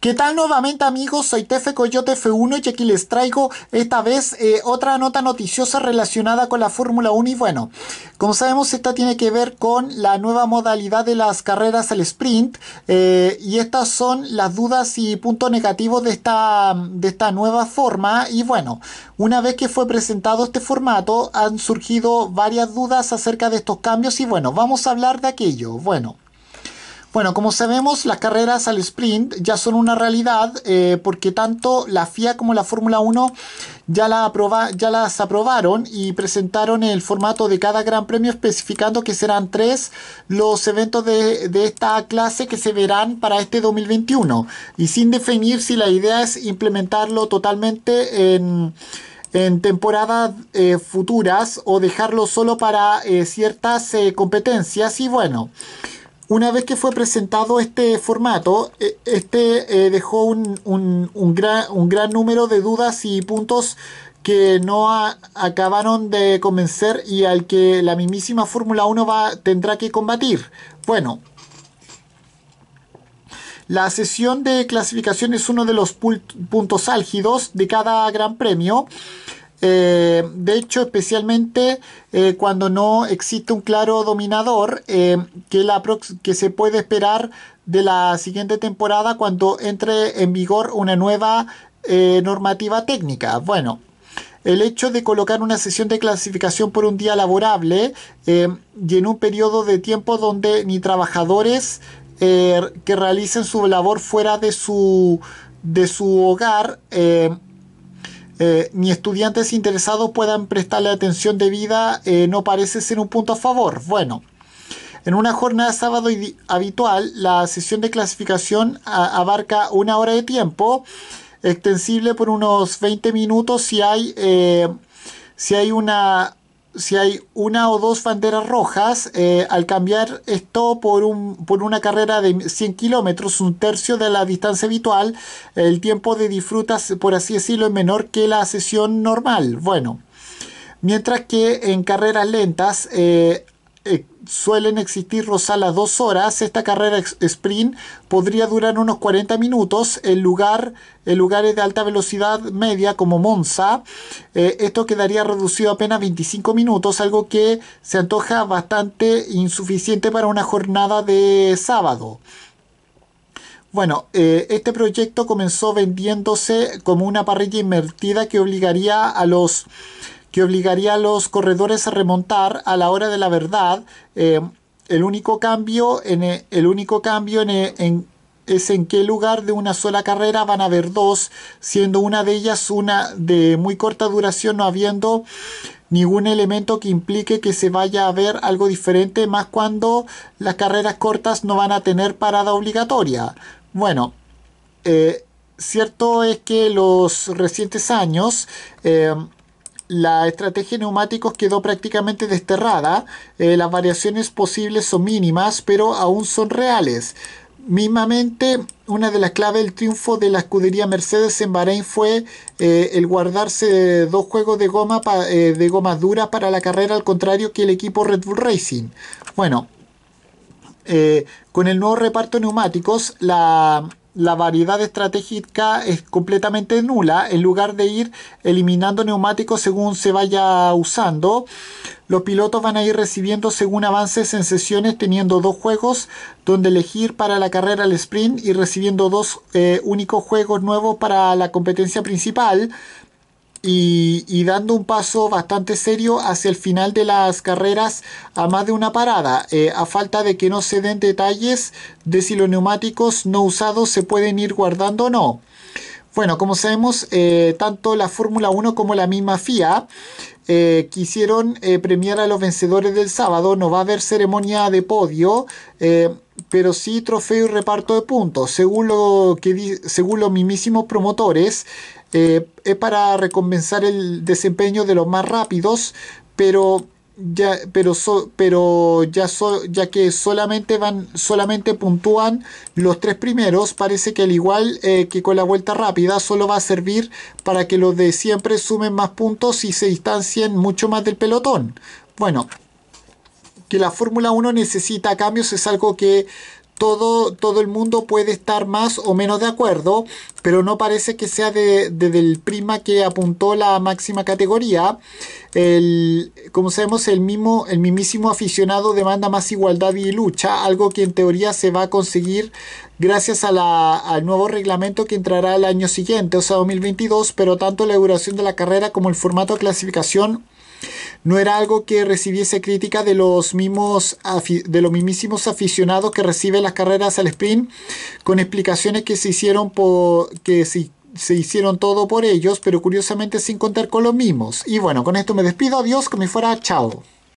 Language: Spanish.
¿Qué tal nuevamente amigos? Soy Tefe Coyote F1 y aquí les traigo esta vez eh, otra nota noticiosa relacionada con la Fórmula 1 y bueno, como sabemos esta tiene que ver con la nueva modalidad de las carreras al sprint eh, y estas son las dudas y puntos negativos de esta, de esta nueva forma y bueno, una vez que fue presentado este formato han surgido varias dudas acerca de estos cambios y bueno, vamos a hablar de aquello. Bueno. Bueno, como sabemos, las carreras al sprint ya son una realidad eh, porque tanto la FIA como la Fórmula 1 ya, las aprobaron y presentaron el formato de cada gran premio especificando que serán tres los eventos de, esta clase que se verán para este 2021 y sin definir si la idea es implementarlo totalmente en temporadas eh, futuras o dejarlo solo para eh, ciertas competencias y bueno una vez que fue presentado este formato, e, este eh, dejó un, gran, un, gran, número de dudas y puntos que no acabaron de convencer y al que la mismísima Fórmula 1 va, tendrá que combatir. Bueno, la sesión de clasificación es uno de los puntos álgidos de cada gran premio. Eh, de hecho, especialmente eh, cuando no existe un claro dominador eh, que, la que se puede esperar de la siguiente temporada cuando entre en vigor una nueva normativa técnica. Bueno, el hecho de colocar una sesión de clasificación por un día laborable y en un periodo de tiempo donde ni trabajadores que realicen su labor fuera de su, de su hogar eh, ni estudiantes interesados puedan prestarle atención debida eh, no parece ser un punto a favor. Bueno, en una jornada sábado habitual, la sesión de clasificación abarca una hora de tiempo, extensible por unos 20 minutos si hay, eh, si hay una si hay una o dos banderas rojas, eh, al cambiar esto por, un, por una carrera de 100 kilómetros, un tercio de la distancia habitual, el tiempo de disfrutas, por así decirlo, es menor que la sesión normal. Bueno, mientras que en carreras lentas, eh, eh, suelen existir a dos horas. Esta carrera sprint podría durar unos 40 minutos en, lugar, en lugares de alta velocidad media como Monza. Eh, esto quedaría reducido a apenas 25 minutos, algo que se antoja bastante insuficiente para una jornada de sábado. Bueno, eh, este proyecto comenzó vendiéndose como una parrilla invertida que obligaría a los que obligaría a los corredores a remontar a la hora de la verdad. Eh, el único cambio, en, eh, el único cambio eh, en, es en qué lugar de una sola carrera van a haber dos, siendo una de ellas una de muy corta duración, no habiendo ningún elemento que implique que se vaya a ver algo diferente, más cuando las carreras cortas no van a tener parada obligatoria. Bueno, cierto es que los recientes años la estrategia de neumáticos quedó prácticamente desterrada. Eh, las variaciones posibles son mínimas, pero aún son reales. Mismamente, una de las claves del triunfo de la escudería Mercedes en Bahrein fue eh, el guardarse dos juegos de goma eh, de gomas duras para la carrera, al contrario que el equipo Red Bull Racing. Bueno, con el nuevo reparto de neumáticos, la, la variedad estratégica es completamente nula. En lugar de ir eliminando neumáticos según se vaya usando, los pilotos van a ir recibiendo según avances en sesiones, teniendo dos juegos donde elegir para la carrera el sprint y recibiendo dos eh, únicos juegos nuevos para la competencia principal y, dando un paso bastante serio hacia el final de las carreras a más de una parada, eh, a falta de que no se den detalles de si los neumáticos no usados se pueden ir guardando o no. Bueno, como sabemos, eh, tanto la Fórmula 1 como la misma FIA eh, quisieron premiar a los vencedores del sábado. No va a haber ceremonia de podio pero sí trofeo y reparto de puntos. Según lo que según los mismísimos promotores, eh, es para recompensar el desempeño de los más rápidos, pero ya, pero, pero ya, ya que solamente van, solamente puntúan los tres primeros, parece que al igual eh, que con la vuelta rápida, solo va a servir para que los de siempre sumen más puntos y se distancien mucho más del pelotón. Bueno, que la Fórmula 1 necesita cambios es algo que todo, todo el mundo puede estar más o menos de acuerdo, pero no parece que sea desde el prima que apuntó la máxima categoría. como sabemos, el, mismo, el mismísimo aficionado demanda más igualdad y lucha, algo que en teoría se va a conseguir gracias al nuevo reglamento que entrará el año siguiente, o sea, 2022, pero tanto la duración de la carrera como el formato de clasificación no era algo que recibiese crítica de los, mismos, de los mismísimos aficionados que reciben las carreras al sprint, con explicaciones que se hicieron por, que se, se hicieron todo por ellos, pero curiosamente sin contar con los mismos. Y bueno, con esto me despido, adiós, que me fuera, chao.